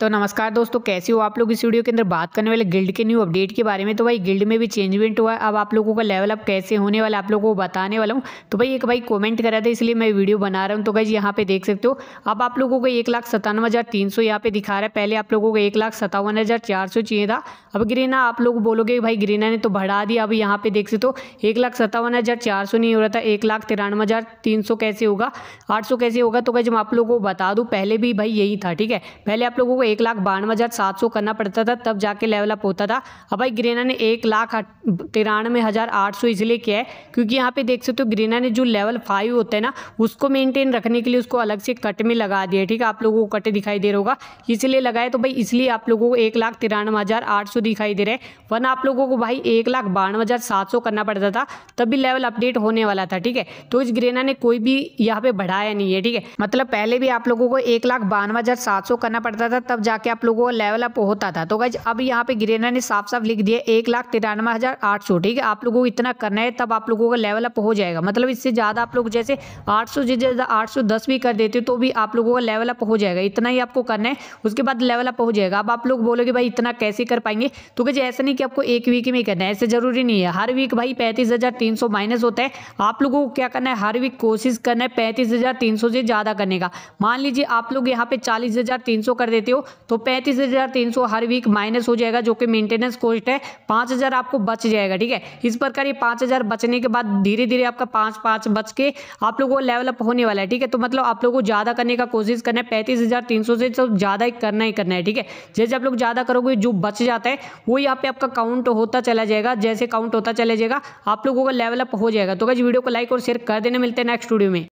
तो नमस्कार दोस्तों कैसे हो आप लोग इस वीडियो के अंदर बात करने वाले गिल्ड के न्यू अपडेट के बारे में तो भाई गिल्ड में भी चेंजमेंट हुआ है अब आप लोगों का लेवल अप कैसे होने वाला आप लोगों को बताने वाला हूँ तो भाई एक भाई कमेंट करा था इसलिए मैं वीडियो बना रहा हूँ तो भाई यहाँ पे देख सकते हो अब आप लोगों को एक लाख सत्तानवे हज़ार तीन सौ यहाँ पे दिखा रहा है पहले आप लोगों को एक लाख सत्तावन हज़ार चार सौ चाहिए था अब ग्रीना आप लोग बोलोगे भाई ग्रीना ने तो बढ़ा दिया अब यहाँ पे देख सकते हो एक लाख सत्तावन हज़ार चार सौ नहीं हो रहा था एक लाख तिरानवे हज़ार तीन सौ कैसे होगा आठ सौ कैसे होगा तो भाई जब आप लोगों को बता दूँ पहले भी भाई यही था ठीक है पहले आप लोगों को एक लाख बानवे हज़ार सात सौ करना पड़ता था तब जाके लेवल अप होता था अब भाई ग्रेना ने एक लाख तिरानवे हज़ार आठ सौ इसलिए किया है क्योंकि यहाँ पे देख सकते हो ग्रेना ने जो लेवल फाइव होता है ना उसको मेंटेन रखने के लिए उसको अलग से कट में लगा दिया ठीक है आप लोगों को कट दिखाई दे रहा होगा इसलिए लगाए तो भाई इसलिए आप लोगों को एक लाख तिरानवे हज़ार आठ सौ दिखाई दे रहे हैं वरना आप लोगों को भाई एक लाख बानवे हज़ार सात सौ करना पड़ता था तब भी लेवल अपडेट होने वाला था ठीक है तो इस ग्रेना ने कोई भी यहाँ पे बढ़ाया नहीं है ठीक है मतलब पहले भी आप लोगों को एक लाख बानवे हज़ार सात सौ करना पड़ता था तब तब जाके आप लोगों का लेवल अप होता था तो गाइज अब यहाँ पे ग्रेना ने साफ साफ लिख दिया एक लाख तिरानवे हज़ार आठ सौ ठीक है आप लोगों को इतना करना है तब आप लोगों का लेवल अप हो जाएगा मतलब इससे ज़्यादा आप लोग जैसे आठ सौ आठ सौ दस भी कर देते हो तो भी आप लोगों का लेवल अप हो जाएगा इतना ही आपको करना है उसके बाद लेवल अप हो जाएगा अब आप लोग बोलोगे भाई इतना कैसे कर पाएंगे तो गज ऐसा नहीं कि आपको एक वीक में करना है ऐसे ज़रूरी नहीं है हर वीक भाई पैंतीस हज़ार तीन सौ माइनस होता है आप लोगों को क्या करना है हर वीक कोशिश करना है पैंतीस हज़ार तीन सौ से ज़्यादा करने का मान लीजिए आप लोग यहाँ पे चालीस हज़ार तीन सौ कर देते हो तो पैंतीस हज़ार तीन सौ हर वीक माइनस हो जाएगा जो कि मेंटेनेंस कॉस्ट है पांच हज़ार आपको बच जाएगा ठीक है इस प्रकार ये पांच हज़ार बचने के बाद धीरे धीरे आपका पांच पांच बच के आप लोगों को लेवल अप होने वाला है ठीक है तो मतलब आप लोगों को ज़्यादा करने का कोशिश करना है पैंतीस हज़ार तीन सौ से तो ज़्यादा ही करना ही करना है ठीक है जैसे आप लोग ज़्यादा करोगे जो बच जाता है वो यहाँ पे आपका काउंट होता चला जाएगा जैसे काउंट होता चला जाएगा आप लोगों का लेवल अप हो जाएगा तो कैसे वीडियो को लाइक और शेयर कर देने मिलते हैं नेक्स्ट वीडियो में